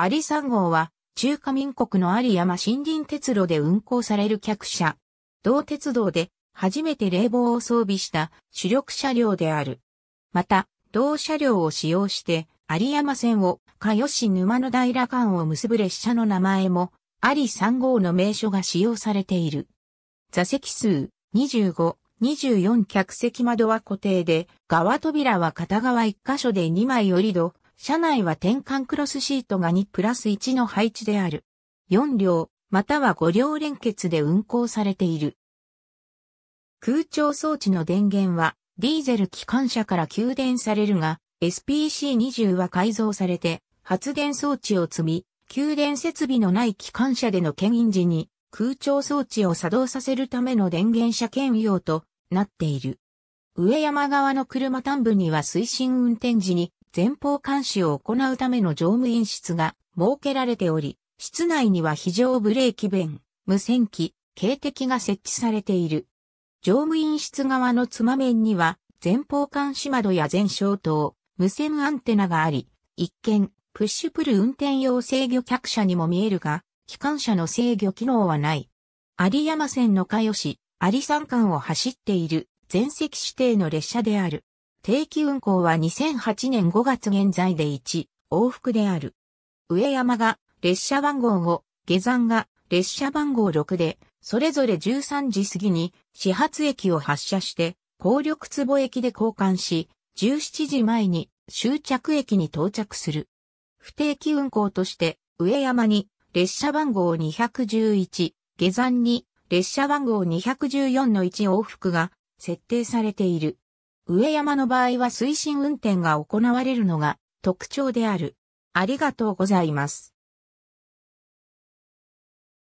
アリ3号は、中華民国の有山森林鉄路で運行される客車。同鉄道で初めて冷房を装備した主力車両である。また、同車両を使用して、有山線を、かよし沼の平間を結ぶ列車の名前も、アリ3号の名所が使用されている。座席数25、24客席窓は固定で、側扉は片側1箇所で2枚折り戸、車内は転換クロスシートが2プラス1の配置である。4両、または5両連結で運行されている。空調装置の電源は、ディーゼル機関車から給電されるが、SPC20 は改造されて、発電装置を積み、給電設備のない機関車での牽引時に、空調装置を作動させるための電源車兼用となっている。上山側の車端部には推進運転時に前方監視を行うための乗務員室が設けられており、室内には非常ブレーキ弁、無線機、警笛が設置されている。乗務員室側のつま面には、前方監視窓や前照灯、無線アンテナがあり、一見、プッシュプル運転用制御客車にも見えるが、機関車の制御機能はない。有山線の加し、有山間を走っている全席指定の列車である。定期運行は2008年5月現在で1往復である。上山が列車番号5、下山が列車番号6で、それぞれ13時過ぎに始発駅を発車して、高緑坪駅で交換し、17時前に終着駅に到着する。不定期運行として、上山に列車番号211、下山に列車番号214の1往復が設定されている。上山の場合は推進運転が行われるのが特徴である。ありがとうございます。